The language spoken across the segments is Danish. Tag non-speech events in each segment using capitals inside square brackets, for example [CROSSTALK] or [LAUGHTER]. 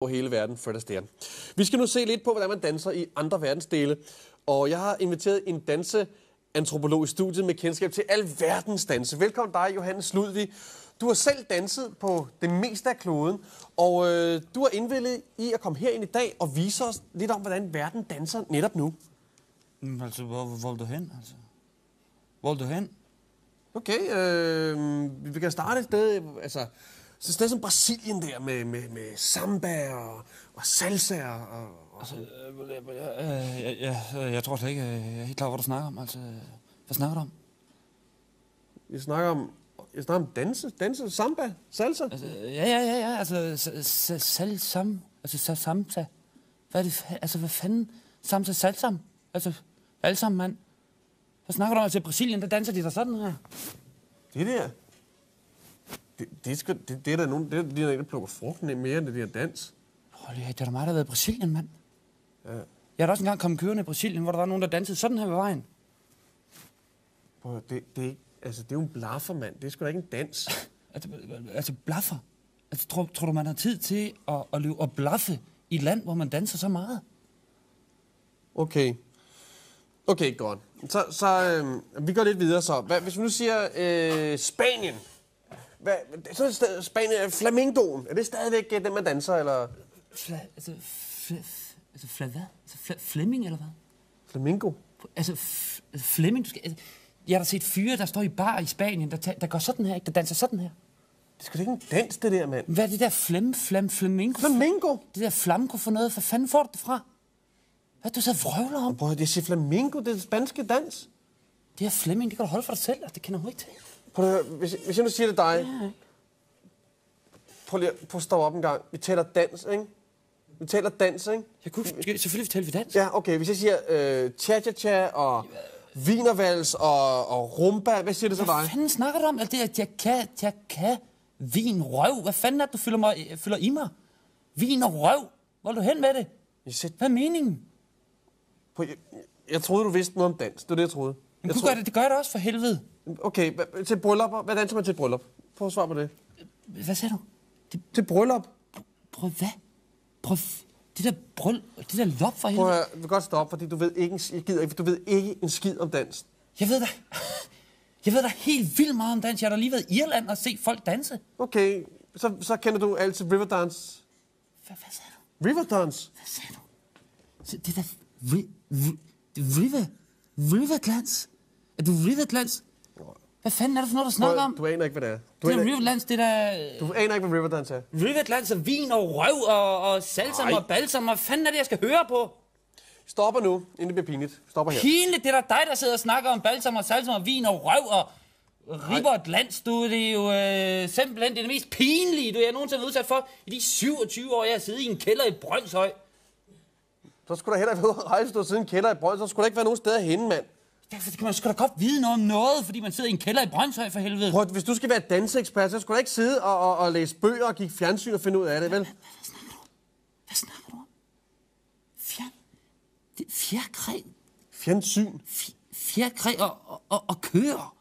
over hele verden før Astaire. Vi skal nu se lidt på, hvordan man danser i andre verdensdele. Og jeg har inviteret en danseantropolog i studiet med kendskab til al verdens danse. Velkommen dig, Johannes Ludvig. Du har selv danset på det meste af kloden, og øh, du er indvillet i at komme herind i dag og vise os lidt om, hvordan verden danser netop nu. Jamen, mm, altså, hvor, hvor vil du hen? Altså? Hvor du hen? Okay, øh, vi kan starte et sted. Altså, så sådan som Brasilien der med, med, med samba og, og salsa og, og sådan. Altså, øh, øh, øh, jeg, jeg, jeg, jeg tror slet ikke, jeg er helt klar, hvad du snakker om. Altså, hvad snakker du om? Jeg snakker om, jeg snakker om danse, danse, samba, salsa. Altså, ja, ja, ja, ja, altså salsam, altså samsa. Hvad er det, altså hvad fanden? Samsa, salsam, altså alle sammen, mand. Hvad snakker du om? Altså, i Brasilien, der danser de der sådan her. Det der? det, det, skal, det, det er der nogen, det er de, der ikke plukker frugten mere, end det der dans. Prøv lige, det er da mig, der har været i Brasilien, mand. Ja. Jeg har også engang kommet kørende i Brasilien, hvor der var nogen, der dansede sådan her ved vejen. Prøv, det, det, altså, det er jo en blaffer, mand. Det er sgu da ikke en dans. [LAUGHS] altså, altså blaffer? Altså, tror, tror du, man har tid til at, at løbe og blaffe i et land, hvor man danser så meget? Okay. Okay, godt. Så, så øh, vi går lidt videre så. Hvad, hvis vi nu siger øh, Spanien, hvad, så er det Spanien, øh, flamingoen. Er det stadigvæk øh, den, man danser, eller? Fla, altså, fla, altså, fla, hvad? Altså, fla, Flemming, eller hvad? Flamingo? Altså, altså Flemming, du skal... Altså, jeg har da set fyre, der står i bar i Spanien, der, der går sådan her, ikke? Der danser sådan her. Det skal ikke en dans, det der, mand. Hvad er det der flem, flem, flamingo? Flamingo? Det der flamco for noget. for fanden får du det fra? Hvad du så vrøvler om? Bror, det er flamingo. Det er spanske dans. Det her Flemming, det kan du holde for dig selv. Altså, det kender hun ikke til. Prøv at høre, hvis, hvis jeg nu siger det dig... Prøv lige prøv at stoppe op en gang. Vi taler dans, ikke? Vi taler dans, ikke? Jeg kunne, selvfølgelig taler vi dans. Ja, okay. Hvis jeg siger øh, cha-cha-cha og vinervals og, og rumba, hvad siger det så dig? Hvad fanden snakker du om? Er det kan, jeg kan vin, røv. Hvad fanden er det, du fylder, mig, øh, fylder i mig? Vin og røv. Hvor er du hen med det? Jeg sæt... Hvad er meningen? jeg, jeg troede, du vidste noget om dans. Det var det, jeg troede. Jamen, du tror... gør det, det gør det også for helvede. Okay, til bryllup. Hvordan tager man til bryllup? Prøv at svare på det. Hvad sagde du? Det... Til bryllup? Prøv hvad? Prøv... Det der brøl, det der lop for helvede. Prøv at jeg vil godt stoppe, fordi du ved ikke, en, jeg gider ikke, du ved ikke en skid om dans. Jeg ved da, jeg ved da helt vildt meget om dans. Jeg har da lige været i Irland og set folk danse. Okay, så, så kender du altid Riverdance. Hvad, hvad sagde du? Riverdance? Hvad sagde du? Så det der... Ri, ri, river... Riverlands? Er du Riverlands? Hvad fanden er det for noget, du snakker om? Du aner ikke, hvad det er. Du det er aner... Riverlands, det der... Du aner ikke, hvad Riverdance er. Riverlands er vin og røv og, og salsam Ej. og balsam. Hvad fanden er det, jeg skal høre på? Stopper nu, inden det bliver pinligt. Stopper her. Pinligt? Det er dig, der sidder og snakker om balsam og salsam og vin og røv og... Ribert Lands, du, det er jo øh, simpelthen det, er det mest pinlige, du jeg nogensinde har udsat for i de 27 år, jeg har siddet i en kælder i Brøndshøj. Så skulle der heller ikke [LAUGHS] være rejse stå siden kælder i Brøndshøj. Så skulle der ikke være nogen steder henne, mand. Ja, det kan man sgu da godt vide noget om noget, fordi man sidder i en kælder i Brøndshøj for helvede. Prøv, hvis du skal være danseekspert, så skulle du ikke sidde og, og, og læse bøger og kigge fjernsyn og finde ud af det, vel? Hvad, hvad snakker du om? Hvad snakker du om? Fjern... Fjerkræ... Fjernsyn? Fjerkræ og, og, og, køer.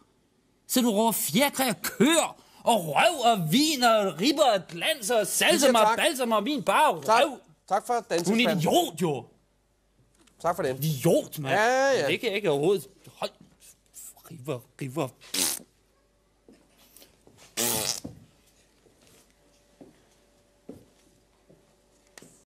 Så du råber fjerkræ og køer og røv og vin og ribber og glans og salsa og balsam og min bare røv. Tak, tak for danseekspert. Du er en idiot, jo. Tak for det. Idiot, mand. Ja, ja. Det kan jeg ikke overhovedet. Hold. River, river.